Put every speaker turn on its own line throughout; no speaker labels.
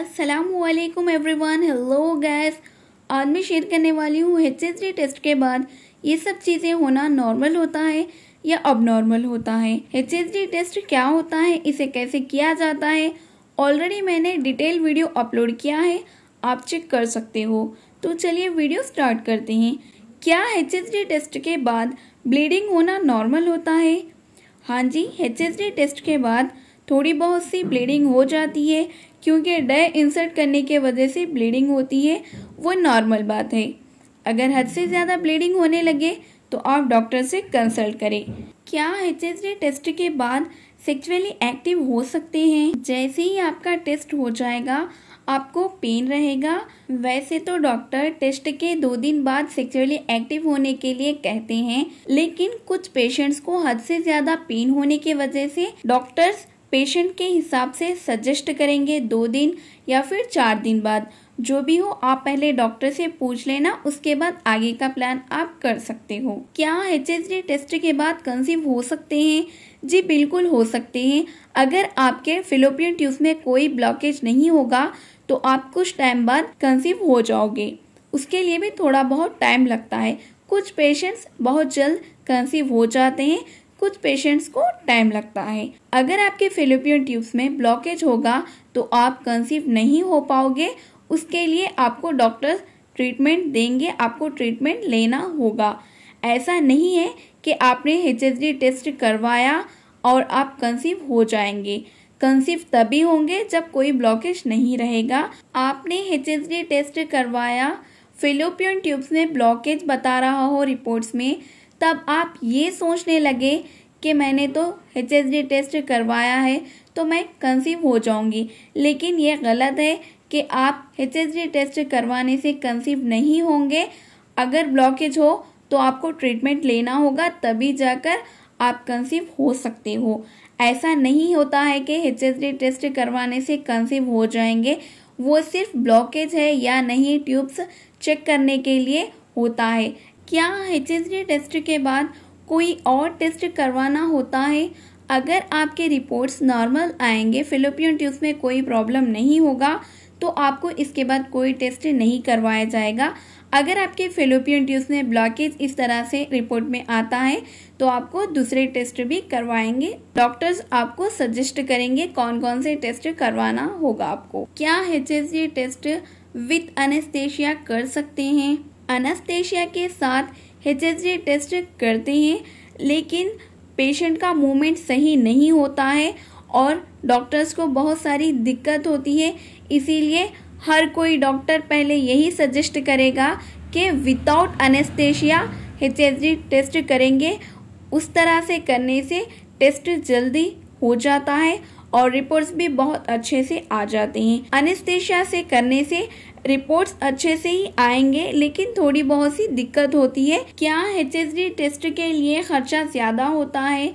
Aslam everyone hello guys आज मैं share करने वाली हूँ एच टेस्ट के बाद ये सब चीज़ें होना नॉर्मल होता है या अबनॉर्मल होता है एच टेस्ट क्या होता है इसे कैसे किया जाता है ऑलरेडी मैंने डिटेल वीडियो अपलोड किया है आप चेक कर सकते हो तो चलिए वीडियो स्टार्ट करते हैं क्या एच टेस्ट के बाद ब्लीडिंग होना नॉर्मल होता है हाँ जी एच टेस्ट के बाद थोड़ी बहुत सी ब्लीडिंग हो जाती है क्योंकि डय इंसर्ट करने के वजह से ब्लीडिंग होती है वो नॉर्मल बात है अगर हद से ज़्यादा ब्लीडिंग होने लगे तो आप डॉक्टर से कंसल्ट करें क्या एच टेस्ट के बाद सेक्चुअली एक्टिव हो सकते हैं जैसे ही आपका टेस्ट हो जाएगा आपको पेन रहेगा वैसे तो डॉक्टर टेस्ट के दो दिन बाद सेक्चुअली एक्टिव होने के लिए कहते हैं लेकिन कुछ पेशेंट्स को हद से ज़्यादा पेन होने की वजह से डॉक्टर्स पेशेंट के हिसाब से सजेस्ट करेंगे दो दिन या फिर चार दिन बाद जो भी हो आप पहले डॉक्टर से पूछ लेना उसके बाद आगे का प्लान आप कर सकते हो क्या एच टेस्ट के बाद कंसीव हो सकते हैं जी बिल्कुल हो सकते हैं अगर आपके फिलोपियन ट्यूब में कोई ब्लॉकेज नहीं होगा तो आप कुछ टाइम बाद कंसीव हो जाओगे उसके लिए भी थोड़ा बहुत टाइम लगता है कुछ पेशेंट्स बहुत जल्द कंसीव हो जाते हैं कुछ पेशेंट्स को टाइम लगता है अगर आपके फिलोपियन ट्यूब्स में ब्लॉकेज होगा तो आप कंसीव नहीं हो पाओगे उसके लिए आपको डॉक्टर ट्रीटमेंट देंगे आपको ट्रीटमेंट लेना होगा ऐसा नहीं है कि आपने एच टेस्ट करवाया और आप कंसीव हो जाएंगे कंसीव तभी होंगे जब कोई ब्लॉकेज नहीं रहेगा आपने एच टेस्ट करवाया फिलोपियन ट्यूब्स में ब्लॉकेज बता रहा हो रिपोर्ट्स में तब आप ये सोचने लगे कि मैंने तो एच टेस्ट करवाया है तो मैं कंसीव हो जाऊंगी लेकिन ये गलत है कि आप एच टेस्ट करवाने से कंसीव नहीं होंगे अगर ब्लॉकेज हो तो आपको ट्रीटमेंट लेना होगा तभी जाकर आप कंसीव हो सकते हो ऐसा नहीं होता है कि एच टेस्ट करवाने से कंसीव हो जाएंगे वो सिर्फ ब्लॉकेज है या नहीं ट्यूब्स चेक करने के लिए होता है क्या एच टेस्ट के बाद कोई और टेस्ट करवाना होता है अगर आपके रिपोर्ट्स नॉर्मल आएंगे फिलोपियन ट्यूब्स में कोई प्रॉब्लम नहीं होगा तो आपको इसके बाद कोई टेस्ट नहीं करवाया जाएगा अगर आपके फिलोपियन ट्यूब्स में ब्लॉकेज इस तरह से रिपोर्ट में आता है तो आपको दूसरे टेस्ट भी करवाएंगे डॉक्टर्स आपको सजेस्ट करेंगे कौन कौन से टेस्ट करवाना होगा आपको क्या एच टेस्ट विथ अनेस्थेशिया कर सकते हैं अनस्तेशिया के साथ एच टेस्ट करते हैं लेकिन पेशेंट का मूवमेंट सही नहीं होता है और डॉक्टर्स को बहुत सारी दिक्कत होती है इसीलिए हर कोई डॉक्टर पहले यही सजेस्ट करेगा कि विदाउट अनेस्थेशिया एच टेस्ट करेंगे उस तरह से करने से टेस्ट जल्दी हो जाता है और रिपोर्ट्स भी बहुत अच्छे से आ जाते हैं अनेस्थेशिया से करने से रिपोर्ट्स अच्छे से ही आएंगे लेकिन थोड़ी बहुत सी दिक्कत होती है क्या एच टेस्ट के लिए खर्चा ज़्यादा होता है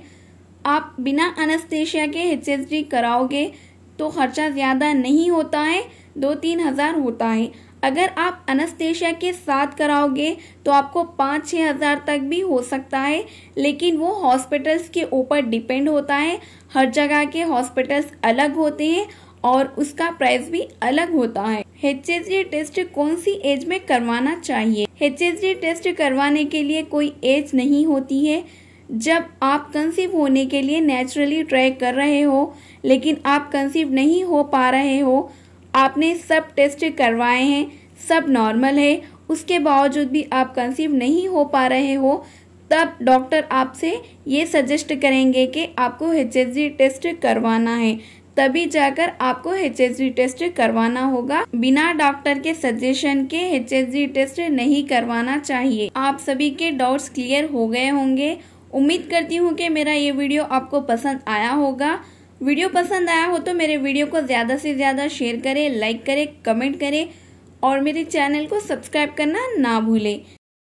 आप बिना अनस्तेशिया के एच कराओगे तो खर्चा ज़्यादा नहीं होता है दो तीन हज़ार होता है अगर आप अनस्तेशिया के साथ कराओगे तो आपको पाँच छः हज़ार तक भी हो सकता है लेकिन वो हॉस्पिटल्स के ऊपर डिपेंड होता है हर जगह के हॉस्पिटल्स अलग होते हैं और उसका प्राइस भी अलग होता है एच टेस्ट कौन सी एज में करवाना चाहिए एच टेस्ट करवाने के लिए कोई एज नहीं होती है जब आप कंसीव होने के लिए नेचुरली ट्राई कर रहे हो लेकिन आप कंसीव नहीं हो पा रहे हो आपने सब टेस्ट करवाए हैं सब नॉर्मल है उसके बावजूद भी आप कंसीव नहीं हो पा रहे हो तब डॉक्टर आपसे ये सजेस्ट करेंगे कि आपको एच टेस्ट करवाना है तभी जाकर आपको एच टेस्ट करवाना होगा बिना डॉक्टर के सजेशन के एच टेस्ट नहीं करवाना चाहिए आप सभी के डाउट्स क्लियर हो गए होंगे उम्मीद करती हूँ कि मेरा ये वीडियो आपको पसंद आया होगा वीडियो पसंद आया हो तो मेरे वीडियो को ज़्यादा से ज़्यादा शेयर करें लाइक करें कमेंट करें और मेरे चैनल को सब्सक्राइब करना ना भूलें